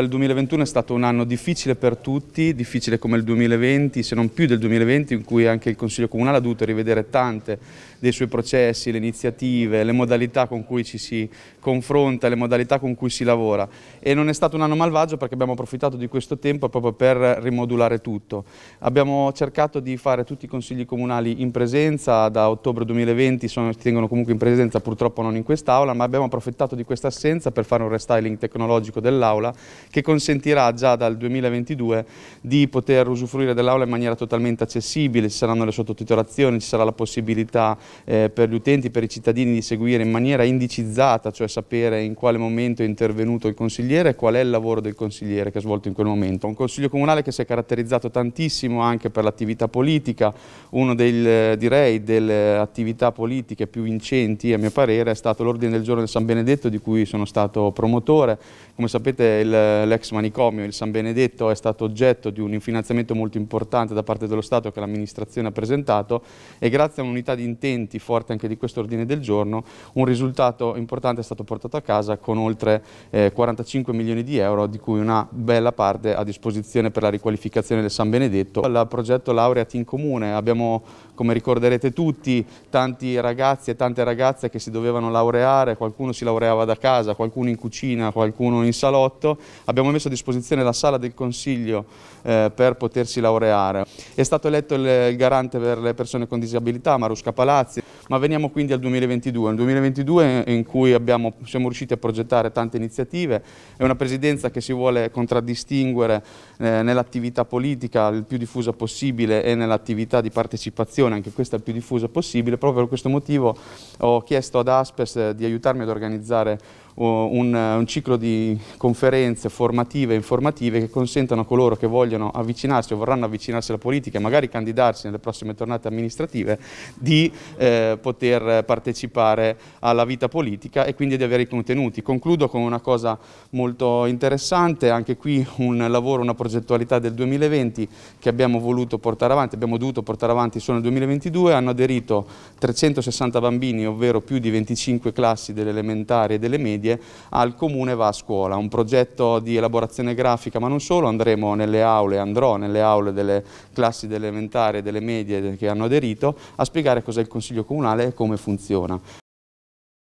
Il 2021 è stato un anno difficile per tutti, difficile come il 2020, se non più del 2020, in cui anche il Consiglio Comunale ha dovuto rivedere tante dei suoi processi, le iniziative, le modalità con cui ci si confronta, le modalità con cui si lavora. E non è stato un anno malvagio perché abbiamo approfittato di questo tempo proprio per rimodulare tutto. Abbiamo cercato di fare tutti i consigli comunali in presenza, da ottobre 2020 sono, si tengono comunque in presenza, purtroppo non in quest'aula, ma abbiamo approfittato di questa assenza per fare un restyling tecnologico dell'aula che consentirà già dal 2022 di poter usufruire dell'aula in maniera totalmente accessibile, ci saranno le sottotitolazioni, ci sarà la possibilità eh, per gli utenti, per i cittadini di seguire in maniera indicizzata, cioè sapere in quale momento è intervenuto il consigliere e qual è il lavoro del consigliere che ha svolto in quel momento. Un consiglio comunale che si è caratterizzato tantissimo anche per l'attività politica, una delle attività politiche più vincenti a mio parere è stato l'ordine del giorno del San Benedetto di cui sono stato promotore. Come sapete il l'ex manicomio, il San Benedetto, è stato oggetto di un finanziamento molto importante da parte dello Stato che l'amministrazione ha presentato e grazie a un'unità di intenti forte anche di questo ordine del giorno, un risultato importante è stato portato a casa con oltre eh, 45 milioni di euro, di cui una bella parte a disposizione per la riqualificazione del San Benedetto. Al progetto Laureati in Comune abbiamo come ricorderete tutti, tanti ragazzi e tante ragazze che si dovevano laureare, qualcuno si laureava da casa, qualcuno in cucina, qualcuno in salotto, abbiamo messo a disposizione la sala del Consiglio eh, per potersi laureare. È stato eletto il, il garante per le persone con disabilità, Marusca Palazzi, ma veniamo quindi al 2022, un 2022 in cui abbiamo, siamo riusciti a progettare tante iniziative, è una presidenza che si vuole contraddistinguere eh, nell'attività politica il più diffusa possibile e nell'attività di partecipazione, anche questa il più diffusa possibile, proprio per questo motivo ho chiesto ad Aspes eh, di aiutarmi ad organizzare un, un, ciclo di conferenze formative e informative che consentano a coloro che vogliono avvicinarsi o vorranno avvicinarsi alla politica e magari candidarsi nelle prossime tornate amministrative di eh, poter partecipare alla vita politica e quindi di avere i contenuti. Concludo con una cosa molto interessante, anche qui un lavoro, una progettualità del 2020 che abbiamo voluto portare avanti, abbiamo dovuto portare avanti solo nel 2022, hanno aderito 360 bambini, ovvero più di 25 classi delle elementari e delle medie famiglie al comune va a scuola, un progetto di elaborazione grafica, ma non solo, andremo nelle aule, andrò nelle aule delle classi delle elementari e delle medie che hanno aderito a spiegare cos'è il Consiglio Comunale e come funziona.